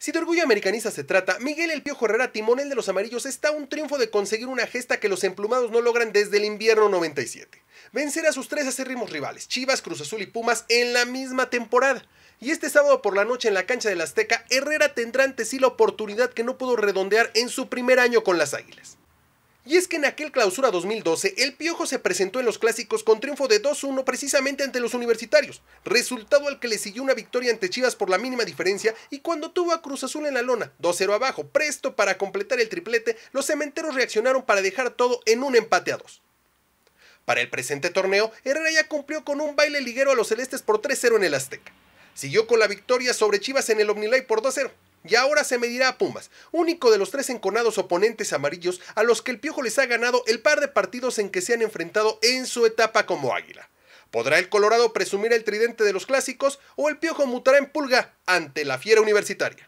Si de orgullo americanista se trata, Miguel El Piojo Herrera, timonel de los amarillos, está a un triunfo de conseguir una gesta que los emplumados no logran desde el invierno 97. Vencer a sus tres acérrimos rivales, Chivas, Cruz Azul y Pumas, en la misma temporada. Y este sábado por la noche en la cancha del Azteca, Herrera tendrá ante sí la oportunidad que no pudo redondear en su primer año con las Águilas. Y es que en aquel clausura 2012, el Piojo se presentó en los clásicos con triunfo de 2-1 precisamente ante los universitarios, resultado al que le siguió una victoria ante Chivas por la mínima diferencia y cuando tuvo a Cruz Azul en la lona, 2-0 abajo, presto para completar el triplete, los cementeros reaccionaron para dejar todo en un empate a 2. Para el presente torneo, Herrera ya cumplió con un baile liguero a los celestes por 3-0 en el Azteca. Siguió con la victoria sobre Chivas en el Omnilay por 2-0. Y ahora se medirá a Pumas, único de los tres enconados oponentes amarillos a los que el Piojo les ha ganado el par de partidos en que se han enfrentado en su etapa como Águila. ¿Podrá el Colorado presumir el tridente de los clásicos o el Piojo mutará en pulga ante la fiera universitaria?